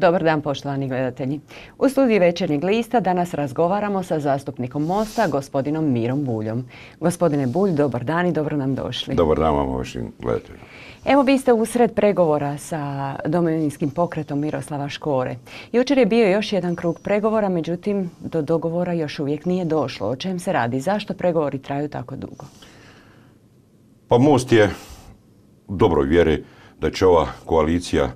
Dobar dan poštovani gledatelji. U studiji Večernjeg lista danas razgovaramo sa zastupnikom Mosta, gospodinom Mirom Buljom. Gospodine Bulj, dobar dan i dobro nam došli. Dobar dan vam vašim gledateljima. Evo vi ste usred pregovora sa domovinskim pokretom Miroslava Škore. Jučer je bio još jedan krug pregovora, međutim do dogovora još uvijek nije došlo. O čem se radi? Zašto pregovori traju tako dugo? Pa Most je u dobroj vjeri da će ova koalicija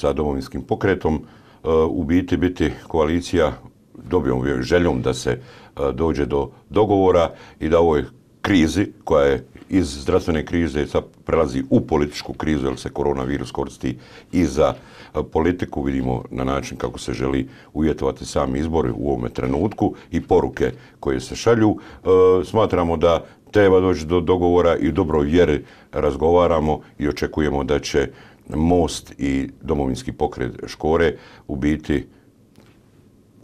sa domovinskim pokretom eh, u biti biti koalicija dobijom željom da se eh, dođe do dogovora i da ovoj krizi koja je iz zdravstvene krize sad prelazi u političku krizu jer se koronavirus koristi i za eh, politiku. Vidimo na način kako se želi uvjetovati sami izbori u ovome trenutku i poruke koje se šalju. smatramo da treba doći do dogovora i dobro, dobroj vjeri razgovaramo i očekujemo da će Most i domovinski pokret Škore u biti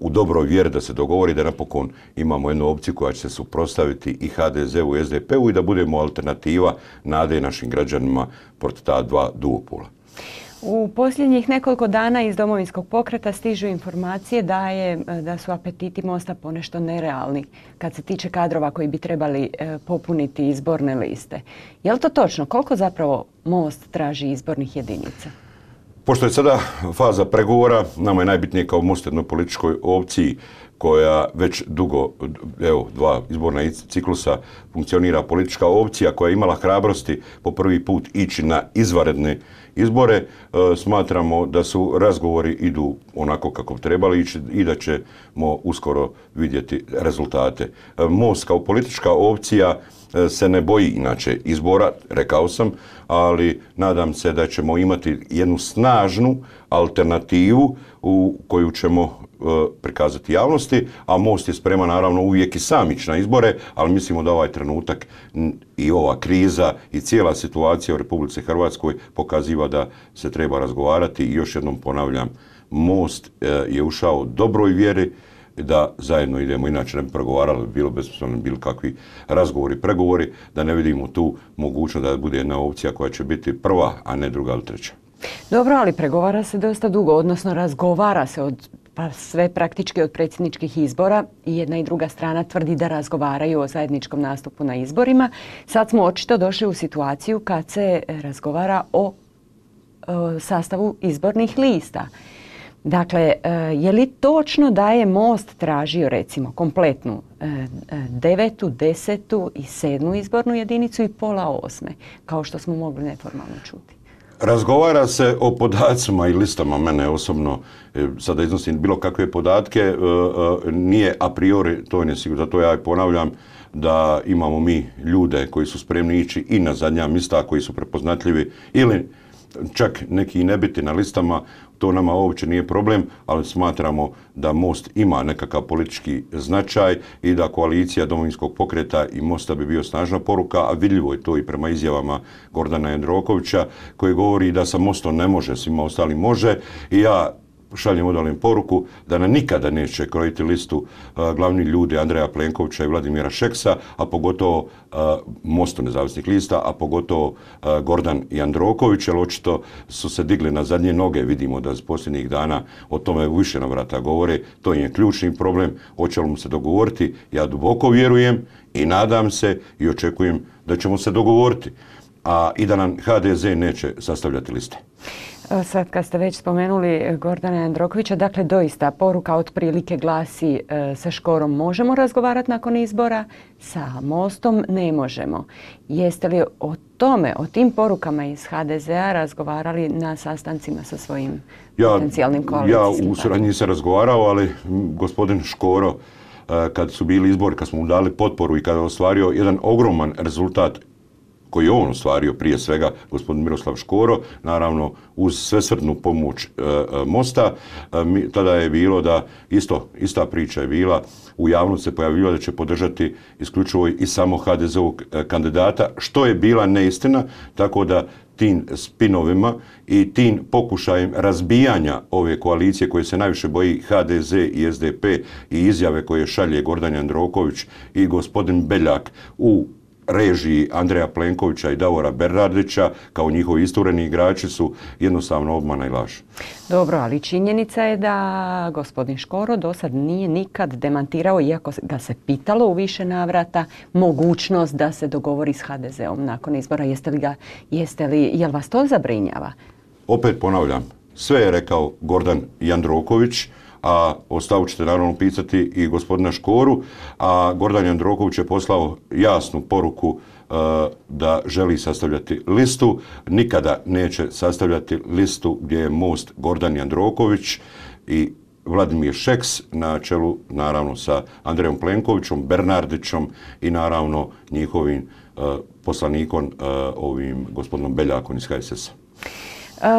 u dobroj vjeri da se dogovori da napokon imamo jednu opciju koja će se suprostaviti i HDZ-u i SDP-u i da budemo alternativa nade našim građanima protiv ta dva duopola. U posljednjih nekoliko dana iz domovinskog pokreta stižu informacije da, je, da su apetiti Mosta ponešto nerealni kad se tiče kadrova koji bi trebali e, popuniti izborne liste. Je li to točno? Koliko zapravo Most traži izbornih jedinica? Pošto je sada faza pregovora, nama je najbitnije kao Most jednoj političkoj opciji koja već dugo, evo, dva izborna ciklusa funkcionira politička opcija koja je imala hrabrosti po prvi put ići na izvaredne izbore. E, smatramo da su razgovori idu onako kako trebali ići i da ćemo uskoro vidjeti rezultate. E, Most kao politička opcija e, se ne boji inače izbora, rekao sam, ali nadam se da ćemo imati jednu snažnu alternativu u koju ćemo E, prikazati javnosti, a Most je spreman naravno uvijek i sam na izbore, ali mislimo da ovaj trenutak i ova kriza i cijela situacija u Republici Hrvatskoj pokaziva da se treba razgovarati i još jednom ponavljam, Most e, je ušao dobroj vjeri, da zajedno idemo, inače ne bi pregovarali, bilo besposobno bilo kakvi razgovori, pregovori, da ne vidimo tu mogućnost da bude jedna opcija koja će biti prva, a ne druga ili treća. Dobro, ali pregovara se dosta dugo, odnosno razgovara se od pa sve praktički od predsjedničkih izbora i jedna i druga strana tvrdi da razgovaraju o zajedničkom nastupu na izborima. Sad smo očito došli u situaciju kad se razgovara o, sastavu izbornih lista. Dakle, e, je li točno da je Most tražio recimo kompletnu e, e, devetu, desetu i sedmu izbornu jedinicu i pola osme, kao što smo mogli neformalno čuti? Razgovara se o podacima i listama, mene osobno, e, sada iznosim bilo kakve podatke, e, e, nije a priori, to je sigurno, zato ja ponavljam da imamo mi ljude koji su spremni ići i na zadnja mista koji su prepoznatljivi ili čak neki i ne na listama, to nama uopće nije problem, ali smatramo da Most ima nekakav politički značaj i da koalicija domovinskog pokreta i Mosta bi bio snažna poruka, a vidljivo je to i prema izjavama Gordana Jandrokovića koji govori da sa Mostom ne može, svima ostali može i ja šaljem odalim poruku da nam nikada neće krojiti listu eh, glavni ljudi Andreja Plenkovića i Vladimira Šeksa, a pogotovo eh, Mostu nezavisnih lista, a pogotovo eh, Gordan i jer očito su se digli na zadnje noge, vidimo da s posljednjih dana o tome više vrata govore, to im je ključni problem, hoće mu se dogovoriti, ja duboko vjerujem i nadam se i očekujem da ćemo se dogovoriti, a i da nam HDZ neće sastavljati liste. E, sad kad ste već spomenuli Gordana Androkovića, dakle doista poruka otprilike glasi e, sa Škorom možemo razgovarati nakon izbora, sa Mostom ne možemo. Jeste li o tome, o tim porukama iz HDZ-a razgovarali na sastancima sa svojim potencijalnim koalicijskim? Ja u suradnji se razgovarao, ali gospodin Škoro e, kad su bili izbori, kad smo mu dali potporu i kada je ostvario jedan ogroman rezultat koji je on ostvario prije svega, gospodin Miroslav Škoro, naravno uz svesrdnu pomoć e, e, Mosta. E, mi, tada je bilo da, isto, ista priča je bila, u javnosti se pojavljivala da će podržati isključivo i samo hdz kandidata, što je bila neistina, tako da tim spinovima i tim pokušajem razbijanja ove koalicije koje se najviše boji HDZ i SDP i izjave koje šalje Gordan Jandroković i gospodin Beljak u režiji Andreja Plenkovića i Davora Bernardića kao njihovi istureni igrači su jednostavno obmana i laž. Dobro, ali činjenica je da gospodin Škoro do sad nije nikad demantirao, iako ga se pitalo u više navrata, mogućnost da se dogovori s HDZ-om nakon izbora. Jeste li ga, jeste li, jel vas to zabrinjava? Opet ponavljam, sve je rekao Gordan Jandroković, a o ćete naravno pisati i gospodina Škoru, a Gordan Jandroković je poslao jasnu poruku e, da želi sastavljati listu, nikada neće sastavljati listu gdje je most Gordan Jandroković i Vladimir Šeks na čelu naravno sa Andrejom Plenkovićom, Bernardićom i naravno njihovim e, poslanikom e, ovim gospodinom Beljakom iz HSS-a.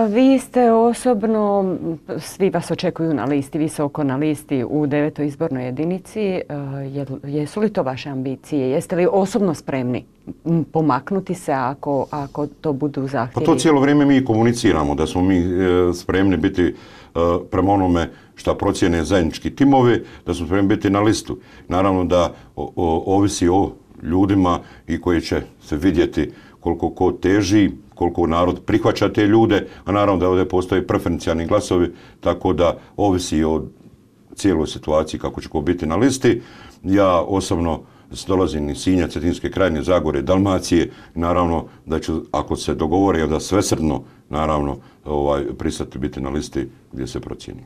Vi ste osobno, svi vas očekuju na listi, visoko na listi u devetoj izbornoj jedinici. Jesu li to vaše ambicije? Jeste li osobno spremni pomaknuti se ako, ako to budu zahtjevi? Pa to cijelo vrijeme mi komuniciramo, da smo mi e, spremni biti e, prema onome šta procjene zajednički timovi, da smo spremni biti na listu. Naravno da ovisi o ljudima i koji će se vidjeti koliko ko teži, koliko narod prihvaća te ljude, a naravno da ovdje postoje preferencijalni glasovi, tako da ovisi o cijeloj situaciji kako će ko biti na listi. Ja osobno dolazim iz Sinja, Cetinske krajine, Zagore, Dalmacije, naravno da ću, ako se dogovore, onda svesrdno, naravno, ovaj, pristati biti na listi gdje se procijeni.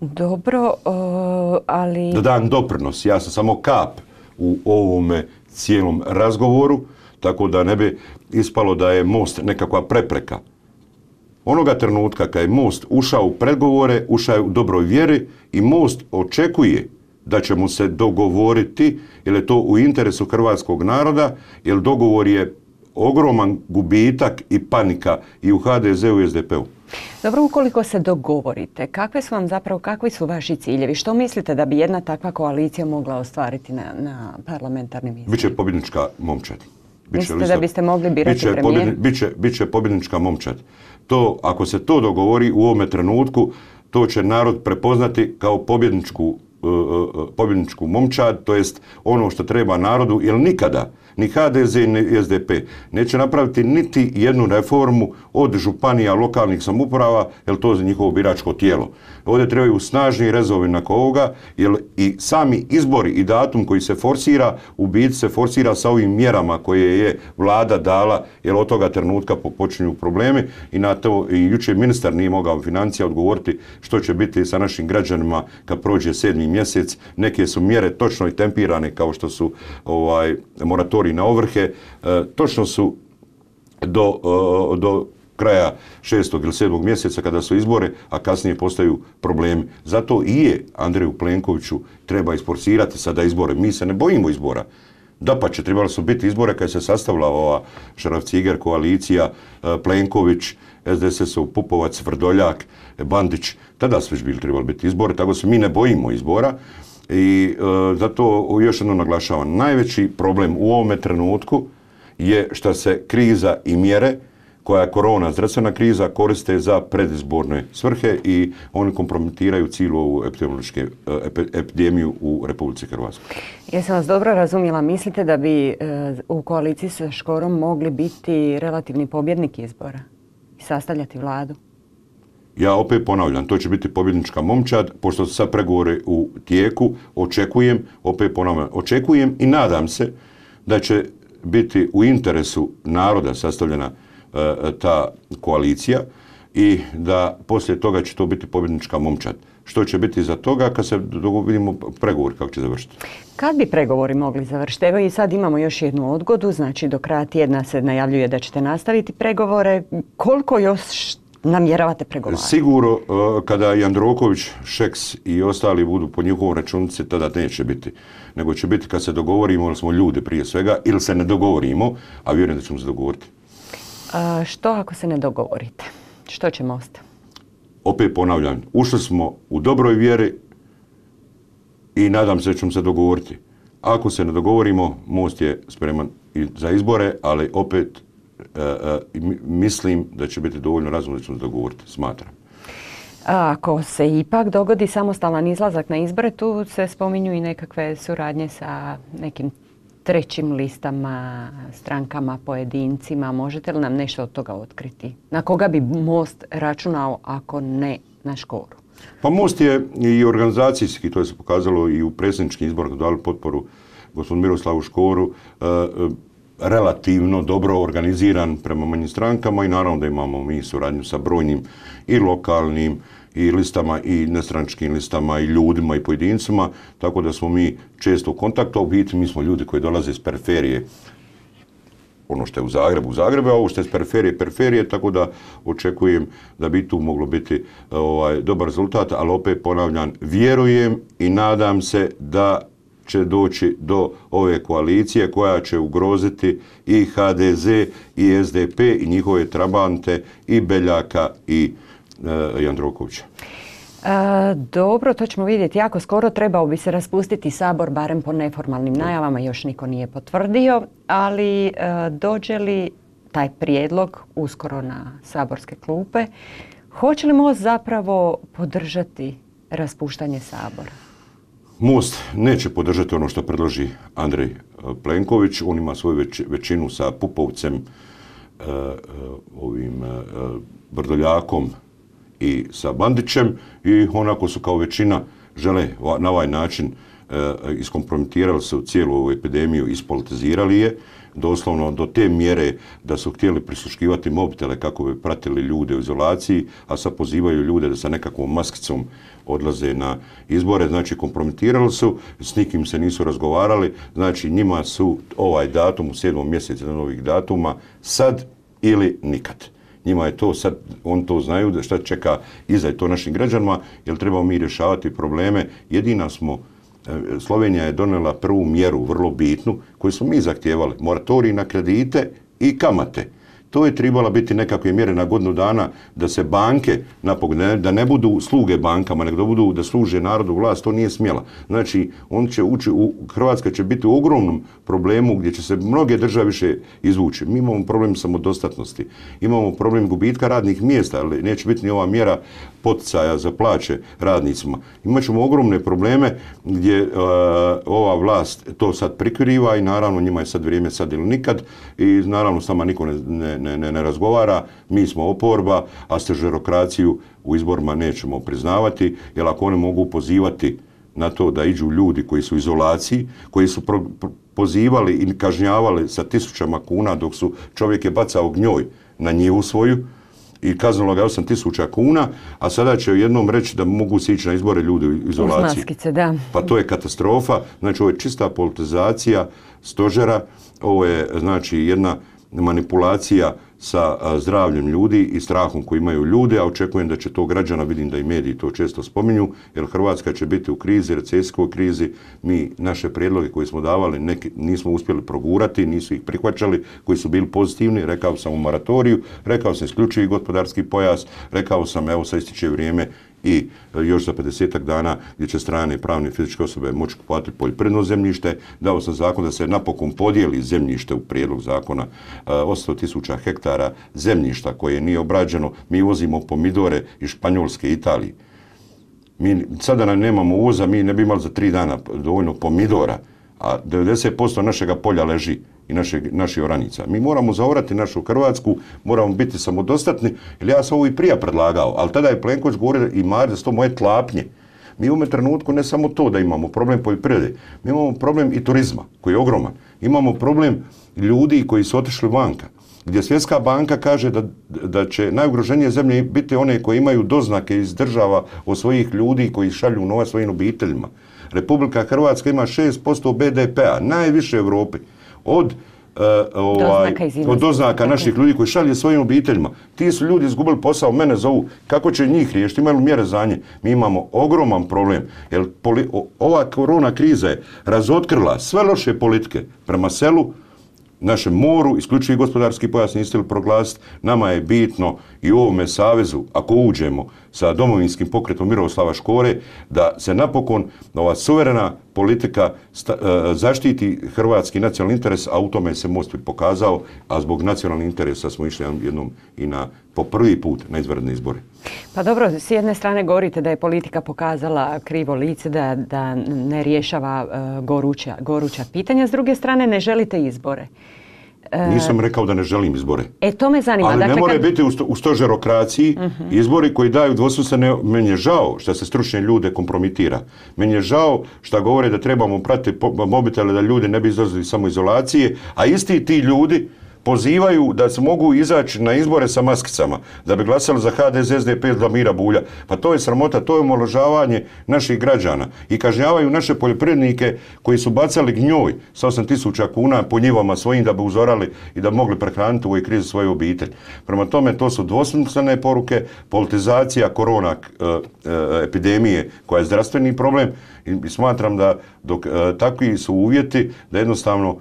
Dobro, o, ali... Da dam doprinos, ja sam samo kap u ovome cijelom razgovoru, tako da ne bi ispalo da je most nekakva prepreka. Onoga trenutka kad je most ušao u pregovore, ušao je u dobroj vjeri i most očekuje da će mu se dogovoriti, jer je to u interesu hrvatskog naroda, jer dogovor je ogroman gubitak i panika i u HDZ-u i SDP-u. Dobro, ukoliko se dogovorite, kakve su vam zapravo, kakvi su vaši ciljevi? Što mislite da bi jedna takva koalicija mogla ostvariti na, na parlamentarnim izborima? Biće pobjednička momčad. Mislite lista, da biste mogli birati Biće, pobjednička momčad. To, ako se to dogovori u ovome trenutku, to će narod prepoznati kao pobjedničku, e, e, e, pobjedničku momčad, to jest ono što treba narodu, jer nikada ni HDZ ni SDP neće napraviti niti jednu reformu od županija, lokalnih samuprava, jer to je njihovo biračko tijelo. Ovdje trebaju snažni rezovi nakon ovoga, jer i sami izbori i datum koji se forsira, u biti se forsira sa ovim mjerama koje je vlada dala, jer od toga trenutka počinju problemi i na to i jučer ministar nije mogao financija odgovoriti što će biti sa našim građanima kad prođe sedmi mjesec. Neke su mjere točno i tempirane kao što su ovaj moratorij na ovrhe, e, točno su do kraja šestog ili sedmog mjeseca kada su izbore, a kasnije postaju problemi. Zato i je Andreju Plenkoviću treba isforsirati sada izbore. Mi se ne bojimo izbora. Da pa će, trebali su biti izbore kad se sastavila ova Šarafciger koalicija, e, Plenković, sdss Pupovac, Vrdoljak, Bandić. Tada su već bili trebali biti izbore. tako se mi ne bojimo izbora. I e, zato još jednom naglašavam, najveći problem u ovome trenutku je što se kriza i mjere koja je korona, zdravstvena kriza, koriste za predizborne svrhe i oni kompromitiraju cijelu ovu eh, epidemiju u Republici Hrvatskoj. Jesam vas dobro razumjela. Mislite da bi eh, u koaliciji sa Škorom mogli biti relativni pobjednik izbora i sastavljati vladu? Ja opet ponavljam, to će biti pobjednička momčad, pošto su sad pregovore u tijeku, očekujem, opet ponavljam, očekujem i nadam se da će biti u interesu naroda sastavljena E, ta koalicija i da poslije toga će to biti pobjednička momčad. Što će biti za toga kad se vidimo pregovor kako će završiti? Kad bi pregovori mogli završiti? Evo i sad imamo još jednu odgodu, znači do kraja tjedna se najavljuje da ćete nastaviti pregovore. Koliko još namjeravate pregovarati? Sigurno e, kada Jandroković, Šeks i ostali budu po njihovom računici, tada neće biti. Nego će biti kad se dogovorimo, ili smo ljudi prije svega, ili se ne dogovorimo, a vjerujem da ćemo se dogovoriti. Što ako se ne dogovorite? Što će Most? Opet ponavljam, ušli smo u dobroj vjeri i nadam se da ćemo se dogovoriti. Ako se ne dogovorimo, Most je spreman za izbore, ali opet e, e, mislim da će biti dovoljno razumno da ćemo se dogovoriti, smatram. ako se ipak dogodi samostalan izlazak na izbore, tu se spominju i nekakve suradnje sa nekim trećim listama, strankama, pojedincima. Možete li nam nešto od toga otkriti? Na koga bi Most računao ako ne na škoru? Pa Most je i organizacijski, to je se pokazalo i u predsjedničkim izborima, dali potporu gospodinu Miroslavu Škoru, e, e, relativno dobro organiziran prema manjim strankama i naravno da imamo mi suradnju sa brojnim i lokalnim i listama i nestranačkim listama i ljudima i pojedincima, tako da smo mi često u kontaktu, a u biti mi smo ljudi koji dolaze iz periferije ono što je u Zagrebu, u Zagrebu, a ovo što je iz periferije, periferije, tako da očekujem da bi tu moglo biti e, ovaj, dobar rezultat, ali opet ponavljam, vjerujem i nadam se da će doći do ove koalicije koja će ugroziti i HDZ i SDP i njihove trabante i Beljaka i E, Jandrokovića? E, dobro, to ćemo vidjeti. Jako skoro trebao bi se raspustiti sabor, barem po neformalnim najavama, još niko nije potvrdio, ali e, dođe li taj prijedlog uskoro na saborske klupe, hoće li MOST zapravo podržati raspuštanje sabora? Most neće podržati ono što predloži Andrej Plenković. On ima svoju većinu sa Pupovcem, ovim Brdoljakom, i sa Bandićem i onako su kao većina žele na ovaj način e, iskompromitirali su cijelu ovu epidemiju, ispolitizirali je doslovno do te mjere da su htjeli prisluškivati mobitele kako bi pratili ljude u izolaciji, a sad pozivaju ljude da sa nekakvom maskicom odlaze na izbore, znači kompromitirali su, s nikim se nisu razgovarali, znači njima su ovaj datum u sedmom mjesecu novih datuma sad ili nikad njima je to sad, oni to znaju da šta čeka iza to našim građanima, jer trebamo mi rješavati probleme. Jedina smo, e, Slovenija je donela prvu mjeru, vrlo bitnu, koju smo mi zahtijevali, moratorij na kredite i kamate. To je trebala biti nekakve mjere na godinu dana da se banke da ne budu sluge bankama, nego da budu da služe narodu vlast, to nije smjela. Znači, on će ući u, Hrvatska će biti u ogromnom problemu gdje će se mnoge države više izvući. Mi imamo problem samodostatnosti, imamo problem gubitka radnih mjesta, ali neće biti ni ova mjera poticaja za plaće radnicima. Imat ćemo ogromne probleme gdje e, ova vlast to sad prikriva i naravno njima je sad vrijeme sad ili nikad i naravno s nama niko ne, razgovara, mi smo oporba, a stežerokraciju u izborima nećemo priznavati, jer ako oni mogu pozivati na to da iđu ljudi koji su u izolaciji, koji su pozivali i kažnjavali sa tisućama kuna dok su čovjek je bacao gnjoj na njivu svoju, i kaznilo ga 8000 kuna, a sada će u jednom reći da mogu se ići na izbore ljudi u izolaciji. Pa to je katastrofa, znači ovo je čista politizacija stožera, ovo je znači jedna manipulacija sa zdravljem ljudi i strahom koji imaju ljude, a očekujem da će to građana, vidim da i mediji to često spominju, jer Hrvatska će biti u krizi, recesijskoj krizi, mi naše prijedloge koje smo davali neki, nismo uspjeli progurati, nisu ih prihvaćali, koji su bili pozitivni, rekao sam u moratoriju, rekao sam isključivi gospodarski pojas, rekao sam, evo sad ističe vrijeme i e, još za 50 dana gdje će strane pravne i fizičke osobe moći kupovati poljoprivredno zemljište. Dao sam zakon da se napokon podijeli zemljište u prijedlog zakona. 800 e, tisuća hektara zemljišta koje nije obrađeno. Mi vozimo pomidore iz Španjolske i Italije. Mi sada nam nemamo uvoza, mi ne bi imali za tri dana dovoljno pomidora, a 90% našega polja leži i naše naših oranica. Mi moramo zaorati našu Hrvatsku, moramo biti samodostatni, jer ja sam ovo i prija predlagao, ali tada je Plenković govorio i Marić da su to moje tlapnje. Mi u ovome trenutku ne samo to da imamo problem poljoprivrede, mi imamo problem i turizma koji je ogroman. Imamo problem ljudi koji su otišli vanka gdje Svjetska banka kaže da, da će najugroženije zemlje biti one koje imaju doznake iz država od svojih ljudi koji šalju novac svojim obiteljima. Republika Hrvatska ima 6% BDP-a, najviše u Europi od e, ovaj, doznaka naših ljudi koji šalje svojim obiteljima. Ti su ljudi izgubili posao, mene zovu. Kako će njih riješiti? Imaju mjere za nje? Mi imamo ogroman problem. Jer ova korona kriza je razotkrila sve loše politike prema selu, našem moru, isključivi gospodarski pojas niste li proglasiti, nama je bitno i u ovome savezu, ako uđemo sa domovinskim pokretom Miroslava Škore, da se napokon ova suverena politika e, zaštiti hrvatski nacionalni interes, a u tome se Most pokazao, a zbog nacionalnih interesa smo išli jednom i na, po prvi put na izvredne izbore. Pa dobro, s jedne strane govorite da je politika pokazala krivo lice, da, da ne rješava e, goruća, goruća pitanja, s druge strane ne želite izbore. E, Nisam rekao da ne želim izbore. E, to me zanima. Ali ne dakle, more biti u, stožerokraciji mhm. izbori koji daju dvosmislene... Meni je žao što se stručne ljude kompromitira. Meni je žao što govore da trebamo pratiti mobitele da ljudi ne bi izlazili samo izolacije, a isti ti ljudi pozivaju da se mogu izaći na izbore sa maskicama, da bi glasali za HDZ, SDP, mira Bulja. Pa to je sramota, to je omaložavanje naših građana. I kažnjavaju naše poljoprivrednike koji su bacali gnjoj sa 8000 kuna po njivama svojim da bi uzorali i da bi mogli prehraniti u ovoj krizi svoju obitelj. Prema tome, to su dvosmislene poruke, politizacija korona eh, eh, epidemije koja je zdravstveni problem i smatram da dok eh, takvi su uvjeti da jednostavno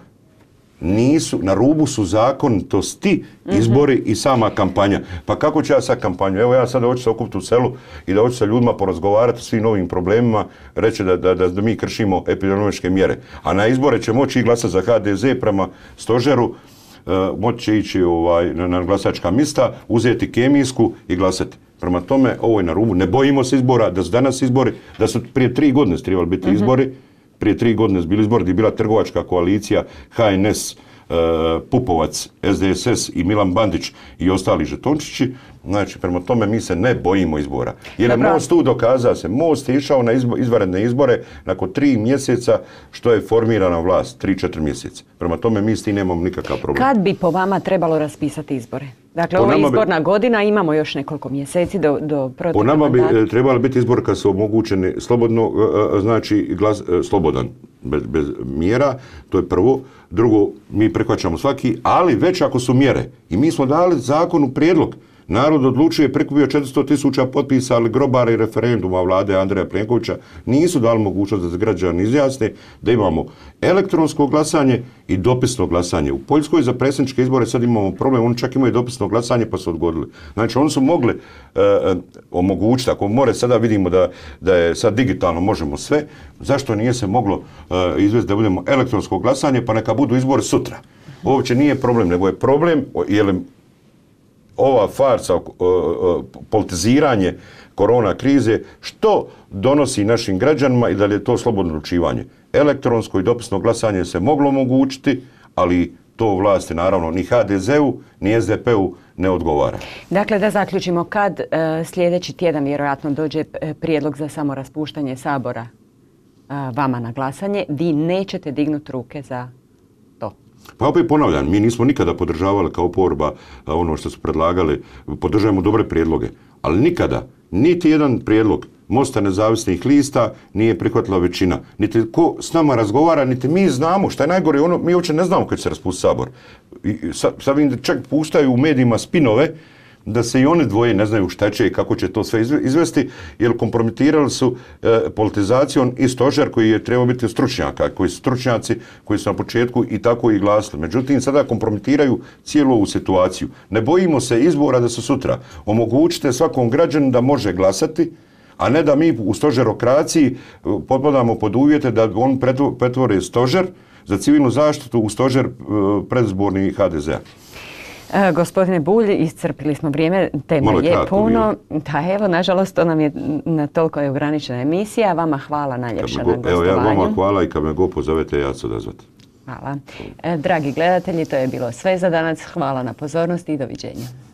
nisu, na rubu su zakonitosti mhm. izbori i sama kampanja. Pa kako ću ja sad kampanju? Evo ja sad hoću se okupiti u selu i da hoću sa ljudima porazgovarati o svim novim problemima, reći da, da, mi kršimo epidemiološke mjere. A na izbore će moći i glasati za HDZ prema stožeru, eh, moći će ići ovaj, na, glasačka mista, uzeti kemijsku i glasati. Prema tome, ovo je na rubu. Ne bojimo se izbora, da su danas izbori, da su prije tri godine trebali biti mhm. izbori, prije tri godine bili izbori gdje je bila trgovačka koalicija HNS Eh, Pupovac, SDSS i Milan Bandić i ostali žetončići, znači prema tome mi se ne bojimo izbora. Jer je Most tu dokazao se, Most je išao na izbo, izvanredne izbore nakon tri mjeseca što je formirana vlast, tri, četiri mjeseca. Prema tome mi s tim nemamo nikakav problem. Kad bi po vama trebalo raspisati izbore? Dakle, ovo je izborna godina, imamo još nekoliko mjeseci do, do Po nama bi eh, trebalo biti izbor kad su omogućeni slobodno, eh, znači slobodan bez, mjera, to je prvo. Drugo, mi prihvaćamo svaki, ali već ako su mjere. I mi smo dali zakonu prijedlog Narod odlučuje prikupio 400 tisuća potpisa, ali grobari referenduma vlade Andreja Plenkovića nisu dali mogućnost da se građani izjasne da imamo elektronsko glasanje i dopisno glasanje. U Poljskoj za predsjedničke izbore sad imamo problem, oni čak imaju dopisno glasanje pa su odgodili. Znači oni su mogli e, e, omogućiti, ako more sada vidimo da, je sad digitalno možemo sve, zašto nije se moglo e, izvesti da budemo elektronsko glasanje pa neka budu izbori sutra. Uopće nije problem, nego je problem, jer ova farca politiziranje korona krize, što donosi našim građanima i da li je to slobodno odlučivanje. Elektronsko i dopisno glasanje se moglo omogućiti, ali to vlasti naravno ni HDZ-u, ni SDP-u ne odgovara. Dakle, da zaključimo, kad e, sljedeći tjedan vjerojatno dođe e, prijedlog za samoraspuštanje Sabora e, vama na glasanje, vi nećete dignuti ruke za pa opet ponavljam, mi nismo nikada podržavali kao porba e, ono što su predlagali, podržavamo dobre prijedloge, ali nikada niti jedan prijedlog Mosta nezavisnih lista nije prihvatila većina. Niti ko s nama razgovara, niti mi znamo šta je najgore, ono, mi uopće ne znamo kad će se raspustiti sabor. sad, vidim da čak puštaju u medijima spinove da se i oni dvoje ne znaju šta će i kako će to sve izvesti, jer kompromitirali su e, politizacijom i stožer koji je trebao biti stručnjaka, koji su stručnjaci koji su na početku i tako i glasili. Međutim, sada kompromitiraju cijelu ovu situaciju. Ne bojimo se izbora da su sutra. Omogućite svakom građanu da može glasati, a ne da mi u stožerokraciji e, potpadamo pod uvjete da on pretvore stožer za civilnu zaštitu u stožer e, predizborni HDZ-a. E, gospodine Bulj, iscrpili smo vrijeme, tema je puno. Da, evo, nažalost, to nam je na toliko je ograničena emisija. Vama hvala najljepša na gostovanju. Evo, ja vama hvala i kad me go pozovete, ja ću Hvala. E, dragi gledatelji, to je bilo sve za danas. Hvala na pozornosti i doviđenja.